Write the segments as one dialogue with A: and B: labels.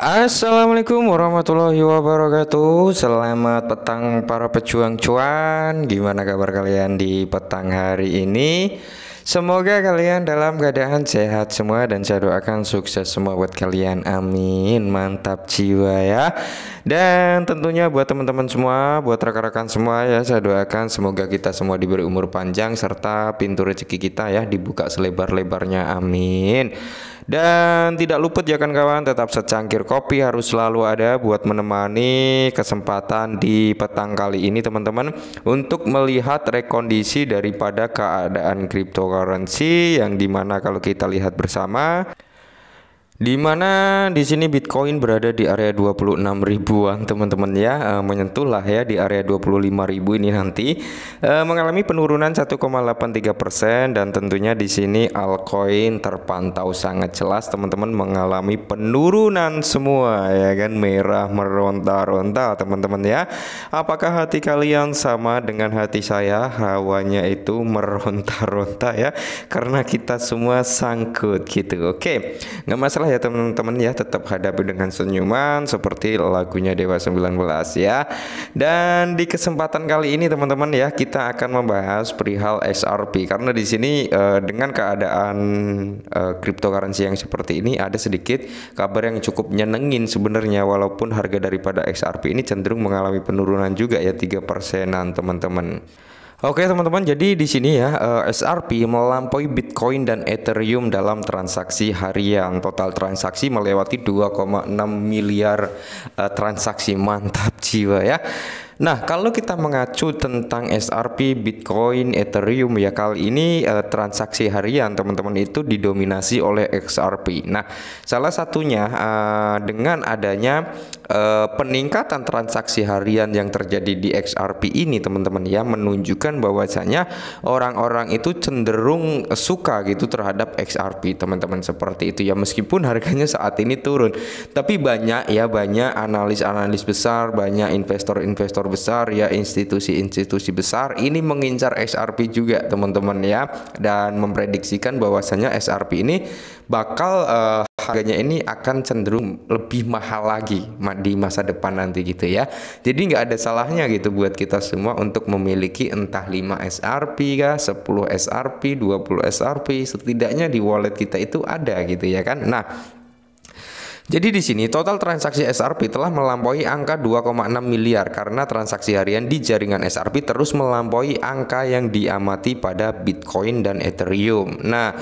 A: Assalamualaikum warahmatullahi wabarakatuh Selamat petang para pejuang cuan Gimana kabar kalian di petang hari ini Semoga kalian dalam keadaan sehat semua dan saya doakan sukses semua buat kalian. Amin. Mantap jiwa ya. Dan tentunya buat teman-teman semua, buat rekan-rekan semua ya, saya doakan semoga kita semua diberi umur panjang serta pintu rezeki kita ya dibuka selebar-lebarnya. Amin. Dan tidak luput ya kan kawan, tetap secangkir kopi harus selalu ada buat menemani kesempatan di petang kali ini teman-teman untuk melihat rekondisi daripada keadaan cryptocurrency yang dimana kalau kita lihat bersama di mana di sini Bitcoin berada di area 26 ribuan teman-teman ya e, eh, menyentuh ya di area 25 ribu ini nanti eh, mengalami penurunan 1,83% dan tentunya di sini altcoin terpantau sangat jelas teman-teman mengalami penurunan semua ya kan merah meronta-ronta teman-teman ya apakah hati kalian sama dengan hati saya hawanya itu meronta-ronta ya karena kita semua sangkut gitu oke nggak masalah ya teman-teman ya tetap hadapi dengan senyuman seperti lagunya Dewa 19 ya. Dan di kesempatan kali ini teman-teman ya kita akan membahas perihal XRP karena di sini uh, dengan keadaan uh, cryptocurrency yang seperti ini ada sedikit kabar yang cukup nyenengin sebenarnya walaupun harga daripada XRP ini cenderung mengalami penurunan juga ya tiga persenan teman-teman. Oke teman-teman, jadi di sini ya eh, SRP melampaui Bitcoin dan Ethereum dalam transaksi harian. Total transaksi melewati 2,6 miliar eh, transaksi. Mantap jiwa ya. Nah, kalau kita mengacu tentang SRP, Bitcoin, Ethereum ya kali ini eh, transaksi harian teman-teman itu didominasi oleh XRP. Nah, salah satunya eh, dengan adanya eh, peningkatan transaksi harian yang terjadi di XRP ini teman-teman ya menunjukkan bahwasanya orang-orang itu cenderung suka gitu terhadap XRP teman-teman seperti itu ya meskipun harganya saat ini turun. Tapi banyak ya banyak analis-analis besar, banyak investor-investor besar ya institusi-institusi besar ini mengincar SRP juga teman-teman ya dan memprediksikan bahwasannya SRP ini bakal uh, harganya ini akan cenderung lebih mahal lagi di masa depan nanti gitu ya. Jadi nggak ada salahnya gitu buat kita semua untuk memiliki entah 5 SRP kah, 10 SRP, 20 SRP setidaknya di wallet kita itu ada gitu ya kan. Nah, jadi di sini total transaksi SRP telah melampaui angka 2,6 miliar karena transaksi harian di jaringan SRP terus melampaui angka yang diamati pada Bitcoin dan Ethereum. Nah,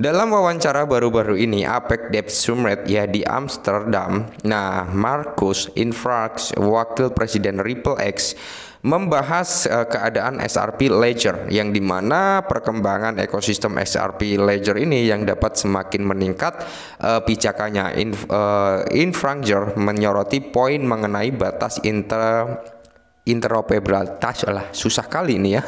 A: dalam wawancara baru-baru ini APEC Debt Summit ya di Amsterdam, nah Markus Infrax, wakil presiden Ripple X membahas uh, keadaan SRP Ledger yang dimana perkembangan ekosistem SRP Ledger ini yang dapat semakin meningkat uh, pijakannya Inf, uh, eh, Infranger menyoroti poin mengenai batas inter interoperabilitas lah susah kali ini ya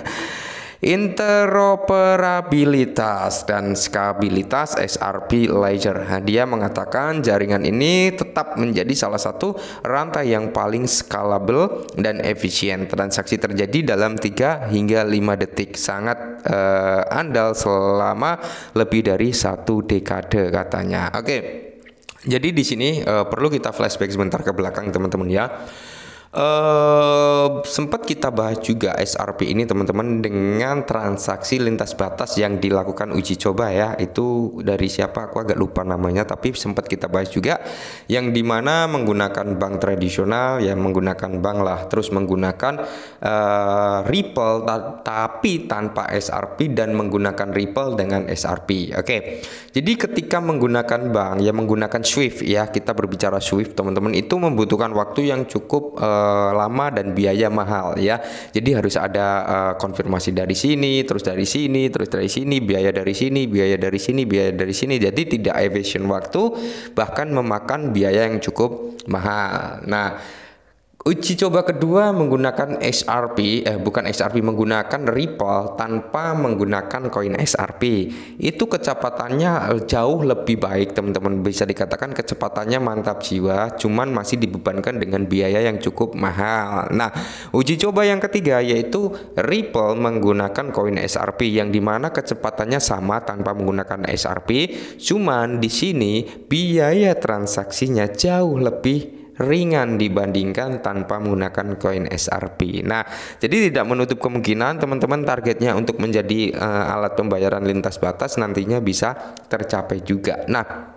A: interoperabilitas dan skabilitas SRP Ledger. Nah, dia mengatakan jaringan ini tetap menjadi salah satu rantai yang paling skalabel dan efisien. Transaksi terjadi dalam 3 hingga 5 detik, sangat eh, andal selama lebih dari satu dekade katanya. Oke. Jadi di sini uh, perlu kita flashback sebentar ke belakang teman-teman ya. Eh, sempat kita bahas juga SRP ini teman-teman dengan transaksi lintas batas yang dilakukan uji coba ya itu dari siapa aku agak lupa namanya tapi sempat kita bahas juga yang dimana menggunakan bank tradisional ya menggunakan bank lah terus menggunakan uh, Ripple ta tapi tanpa SRP dan menggunakan Ripple dengan SRP oke okay. jadi ketika menggunakan bank ya menggunakan Swift ya kita berbicara Swift teman-teman itu membutuhkan waktu yang cukup uh, uh, lama dan biaya mahal ya. Jadi harus ada uh, konfirmasi dari sini, terus dari sini, terus dari sini, biaya dari sini, biaya dari sini, biaya dari sini. Jadi tidak efisien waktu bahkan memakan biaya yang cukup mahal. Nah, Uji coba kedua menggunakan XRP, eh bukan XRP, menggunakan Ripple tanpa menggunakan koin XRP. Itu kecepatannya eh, jauh lebih baik teman-teman, bisa dikatakan kecepatannya mantap jiwa, cuman masih dibebankan dengan biaya yang cukup mahal. Nah, uji coba yang ketiga yaitu Ripple menggunakan koin XRP yang dimana kecepatannya sama tanpa menggunakan XRP, cuman di sini biaya transaksinya jauh lebih ringan dibandingkan tanpa menggunakan koin SRP. Nah, jadi tidak menutup kemungkinan teman-teman targetnya untuk menjadi uh, alat pembayaran lintas batas nantinya bisa tercapai juga. Nah,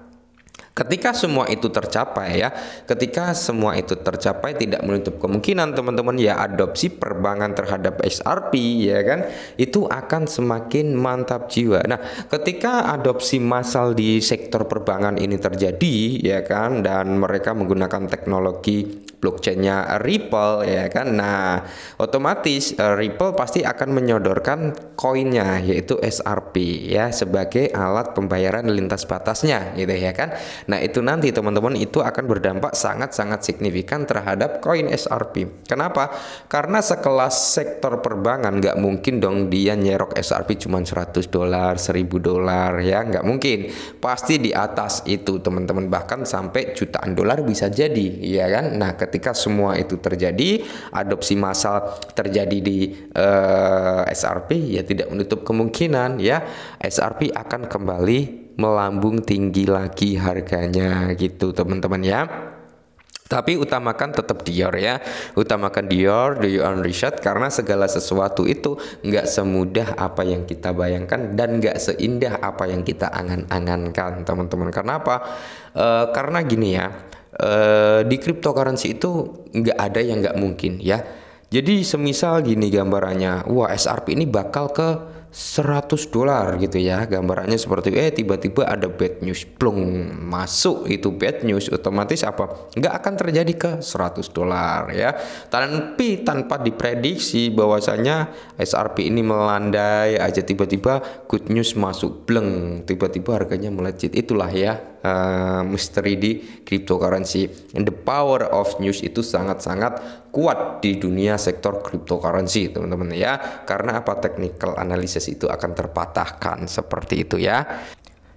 A: Ketika semua itu tercapai ya, ketika semua itu tercapai tidak menutup kemungkinan teman-teman ya adopsi perbankan terhadap XRP ya kan itu akan semakin mantap jiwa. Nah, ketika adopsi massal di sektor perbankan ini terjadi ya kan dan mereka menggunakan teknologi blockchainnya Ripple ya kan. Nah, otomatis eh, Ripple pasti akan menyodorkan koinnya yaitu SRP ya sebagai alat pembayaran lintas batasnya gitu ya kan. Nah, itu nanti teman-teman itu akan berdampak sangat-sangat signifikan terhadap koin SRP. Kenapa? Karena sekelas sektor perbankan nggak mungkin dong dia nyerok SRP cuma 100 dolar, 1000 dolar ya nggak mungkin. Pasti di atas itu teman-teman bahkan sampai jutaan dolar bisa jadi ya kan. Nah, ketika semua itu terjadi, adopsi massal terjadi di uh, eh, SRP ya tidak menutup kemungkinan ya SRP akan kembali melambung tinggi lagi harganya gitu teman-teman ya. Tapi utamakan tetap Dior ya Utamakan Dior, do you own research Karena segala sesuatu itu nggak semudah apa yang kita bayangkan Dan nggak seindah apa yang kita angan-angankan teman-teman Kenapa? E, eh, karena gini ya Eh, di cryptocurrency itu nggak ada yang nggak mungkin ya. Jadi semisal gini gambarannya, wah SRP ini bakal ke 100 dolar gitu ya gambarannya seperti eh tiba-tiba ada bad news plung masuk itu bad news otomatis apa nggak akan terjadi ke 100 dolar ya tapi tanpa diprediksi bahwasanya SRP ini melandai aja tiba-tiba good news masuk bleng tiba-tiba harganya melejit itulah ya uh, misteri di cryptocurrency And the power of news itu sangat-sangat kuat di dunia sektor cryptocurrency teman-teman ya karena apa technical analysis itu akan terpatahkan seperti itu ya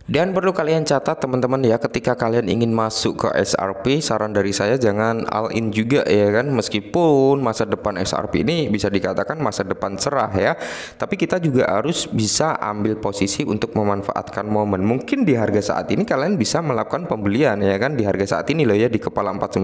A: dan perlu kalian catat teman-teman ya ketika kalian ingin masuk ke SRP saran dari saya jangan all in juga ya kan meskipun masa depan SRP ini bisa dikatakan masa depan cerah ya tapi kita juga harus bisa ambil posisi untuk memanfaatkan momen mungkin di harga saat ini kalian bisa melakukan pembelian ya kan di harga saat ini loh ya di kepala 49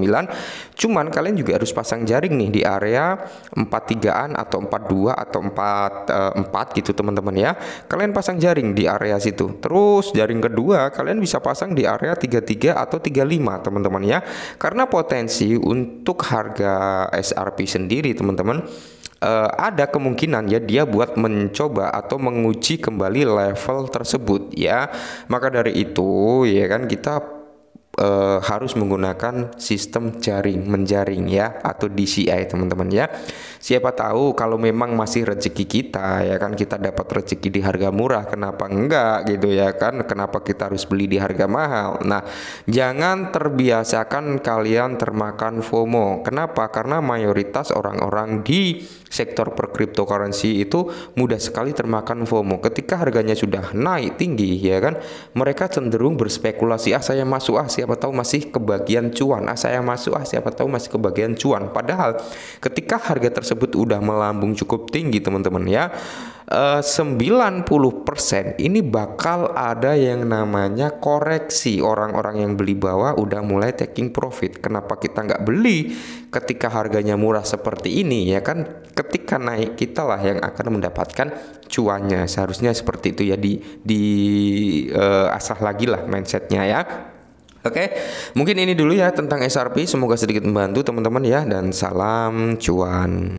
A: cuman kalian juga harus pasang jaring nih di area 43an atau 42 atau 44 eh, gitu teman-teman ya kalian pasang jaring di area situ terus jaring ring kedua kalian bisa pasang di area 33 atau 35 teman-teman ya karena potensi untuk harga SRP sendiri teman-teman uh, ada kemungkinan ya dia buat mencoba atau menguji kembali level tersebut ya. Maka dari itu ya kan kita e, harus menggunakan sistem jaring menjaring ya atau DCI teman-teman ya. Siapa tahu kalau memang masih rezeki kita ya kan kita dapat rezeki di harga murah kenapa enggak gitu ya kan kenapa kita harus beli di harga mahal. Nah, jangan terbiasakan kalian termakan FOMO. Kenapa? Karena mayoritas orang-orang di sektor per cryptocurrency itu mudah sekali termakan FOMO. Ketika harganya sudah naik tinggi ya kan, mereka cenderung berspekulasi ah saya masuk ah saya siapa tahu masih kebagian cuan ah saya masuk ah siapa tahu masih kebagian cuan padahal ketika harga tersebut udah melambung cukup tinggi teman-teman ya 90% eh, ini bakal ada yang namanya koreksi orang-orang yang beli bawah udah mulai taking profit kenapa kita nggak beli ketika harganya murah seperti ini ya kan ketika naik kita lah yang akan mendapatkan cuannya seharusnya seperti itu ya di di uh, asah lagi lah mindsetnya ya Oke, mungkin ini dulu ya tentang SRP. Semoga sedikit membantu teman-teman ya. Dan salam cuan.